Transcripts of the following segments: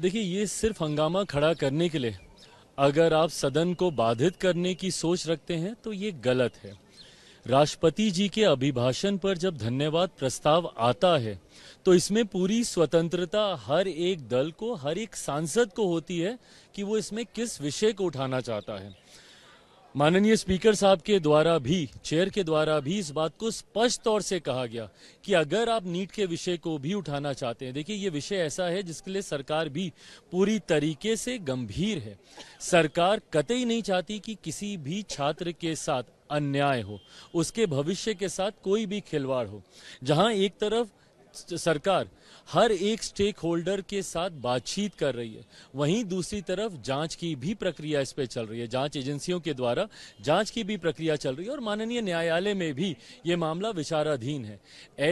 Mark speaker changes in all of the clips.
Speaker 1: देखिए ये सिर्फ हंगामा खड़ा करने के लिए अगर आप सदन को बाधित करने की सोच रखते हैं तो ये गलत है राष्ट्रपति जी के अभिभाषण पर जब धन्यवाद प्रस्ताव आता है तो इसमें पूरी स्वतंत्रता हर एक दल को हर एक सांसद को होती है कि वो इसमें किस विषय को उठाना चाहता है माननीय स्पीकर साहब के द्वारा भी चेयर के द्वारा भी इस बात को स्पष्ट तौर से कहा गया कि अगर आप नीट के विषय को भी उठाना चाहते हैं देखिए ये विषय ऐसा है जिसके लिए सरकार भी पूरी तरीके से गंभीर है सरकार कतई नहीं चाहती कि किसी भी छात्र के साथ अन्याय हो उसके भविष्य के साथ कोई भी खिलवाड़ हो जहां एक तरफ सरकार हर एक स्टेक होल्डर के साथ बातचीत कर रही है वहीं दूसरी तरफ जांच की भी प्रक्रिया इस पर चल रही है जांच एजेंसियों के द्वारा जांच की भी प्रक्रिया चल रही है और माननीय न्यायालय में भी ये मामला विचाराधीन है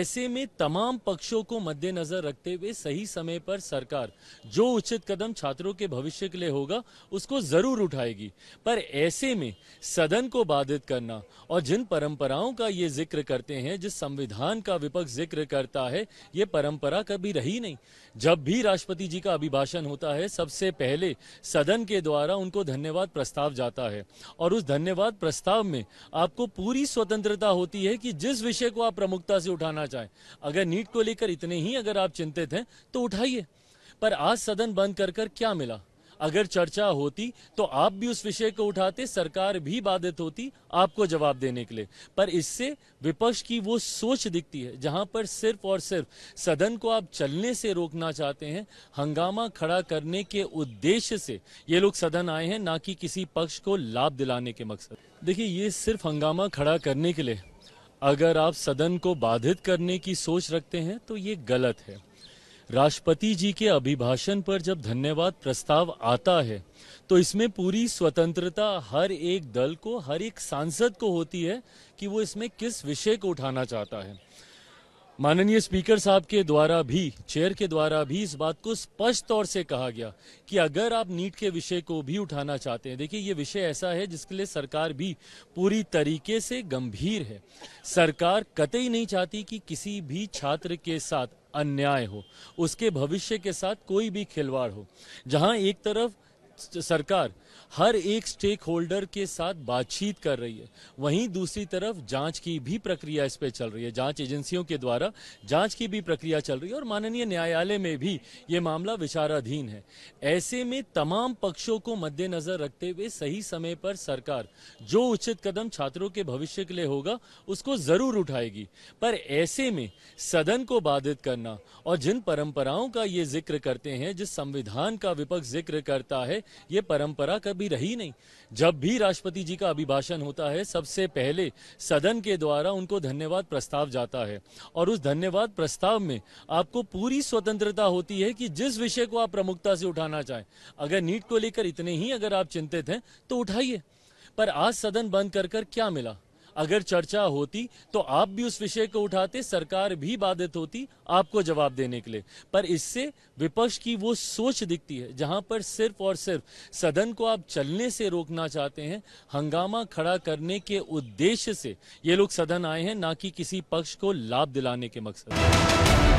Speaker 1: ऐसे में तमाम पक्षों को मद्देनजर रखते हुए सही समय पर सरकार जो उचित कदम छात्रों के भविष्य के लिए होगा उसको जरूर उठाएगी पर ऐसे में सदन को बाधित करना और जिन परंपराओं का ये जिक्र करते हैं जिस संविधान का विपक्ष जिक्र करता है ये परंपरा कभी रही नहीं जब भी राष्ट्रपति जी का अभिभाषण होता है सबसे पहले सदन के द्वारा उनको धन्यवाद प्रस्ताव जाता है और उस धन्यवाद प्रस्ताव में आपको पूरी स्वतंत्रता होती है कि जिस विषय को आप प्रमुखता से उठाना चाहें अगर नीट को लेकर इतने ही अगर आप चिंतित हैं तो उठाइए पर आज सदन बंद कर कर क्या मिला अगर चर्चा होती तो आप भी उस विषय को उठाते सरकार भी बाधित होती आपको जवाब देने के लिए पर इससे विपक्ष की वो सोच दिखती है जहां पर सिर्फ और सिर्फ सदन को आप चलने से रोकना चाहते हैं हंगामा खड़ा करने के उद्देश्य से ये लोग सदन आए हैं ना कि किसी पक्ष को लाभ दिलाने के मकसद देखिए ये सिर्फ हंगामा खड़ा करने के लिए अगर आप सदन को बाधित करने की सोच रखते हैं तो ये गलत है राष्ट्रपति जी के अभिभाषण पर जब धन्यवाद प्रस्ताव आता है तो इसमें पूरी स्वतंत्रता हर एक दल को हर एक सांसद को होती है कि वो इसमें किस विषय को उठाना चाहता है माननीय स्पीकर साहब के द्वारा भी चेयर के द्वारा भी इस बात को स्पष्ट तौर से कहा गया कि अगर आप नीट के विषय को भी उठाना चाहते हैं देखिए ये विषय ऐसा है जिसके लिए सरकार भी पूरी तरीके से गंभीर है सरकार कतई नहीं चाहती कि किसी भी छात्र के साथ अन्याय हो उसके भविष्य के साथ कोई भी खिलवाड़ हो जहां एक तरफ सरकार हर एक स्टेक होल्डर के साथ बातचीत कर रही है वहीं दूसरी तरफ जांच की भी प्रक्रिया इस पे चल रही है जांच एजेंसियों के द्वारा जांच की भी प्रक्रिया चल रही है और माननीय न्यायालय में भी ये मामला विचाराधीन है ऐसे में तमाम पक्षों को मद्देनजर रखते हुए सही समय पर सरकार जो उचित कदम छात्रों के भविष्य के लिए होगा उसको जरूर उठाएगी पर ऐसे में सदन को बाधित करना और जिन परंपराओं का ये जिक्र करते हैं जिस संविधान का विपक्ष जिक्र करता है ये परंपरा कभी रही नहीं जब भी राष्ट्रपति जी का अभिभाषण होता है सबसे पहले सदन के द्वारा उनको धन्यवाद प्रस्ताव जाता है और उस धन्यवाद प्रस्ताव में आपको पूरी स्वतंत्रता होती है कि जिस विषय को आप प्रमुखता से उठाना चाहें अगर नीट को लेकर इतने ही अगर आप चिंतित हैं तो उठाइए पर आज सदन बंद कर कर क्या मिला अगर चर्चा होती तो आप भी उस विषय को उठाते सरकार भी बाधित होती आपको जवाब देने के लिए पर इससे विपक्ष की वो सोच दिखती है जहां पर सिर्फ और सिर्फ सदन को आप चलने से रोकना चाहते हैं हंगामा खड़ा करने के उद्देश्य से ये लोग सदन आए हैं ना कि किसी पक्ष को लाभ दिलाने के मकसद